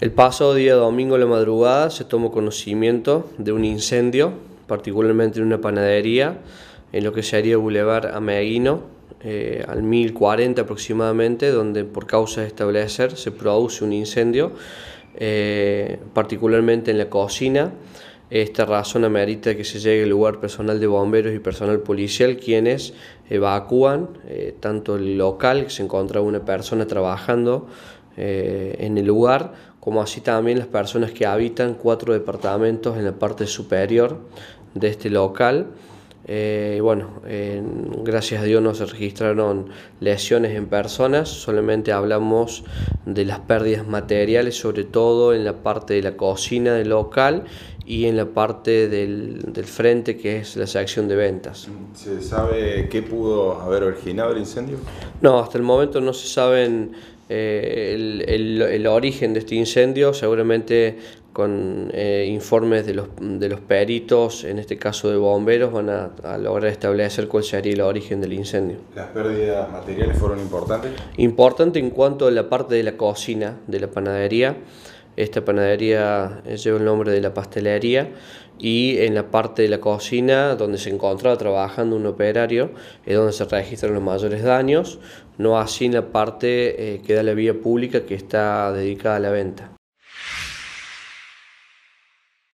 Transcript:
El pasado día domingo a la madrugada se tomó conocimiento de un incendio, particularmente en una panadería, en lo que sería Boulevard Ameguino, eh, al 1040 aproximadamente, donde por causa de establecer se produce un incendio, eh, particularmente en la cocina. Esta razón amerita que se llegue al lugar personal de bomberos y personal policial, quienes evacúan eh, tanto el local, que se encuentra una persona trabajando eh, en el lugar, como así también las personas que habitan cuatro departamentos en la parte superior de este local. Eh, bueno, gracias a Dios no se registraron lesiones en personas, solamente hablamos de las pérdidas materiales, sobre todo en la parte de la cocina del local y en la parte del, del frente que es la sección de ventas. ¿Se sabe qué pudo haber originado el incendio? No, hasta el momento no se saben eh, el, el, origen de este incendio, seguramente con eh, informes de los, de los, peritos, en este caso de bomberos, van a, lograr establecer cuál sería el origen del incendio. ¿Las pérdidas materiales fueron importantes? Importante en cuanto a la parte de la cocina, de la panadería. Esta panadería eh, lleva el nombre de la pastelería y en la parte de la cocina donde se encontraba trabajando un operario es donde se registran los mayores daños, no así en la parte eh, que da la vía pública que está dedicada a la venta.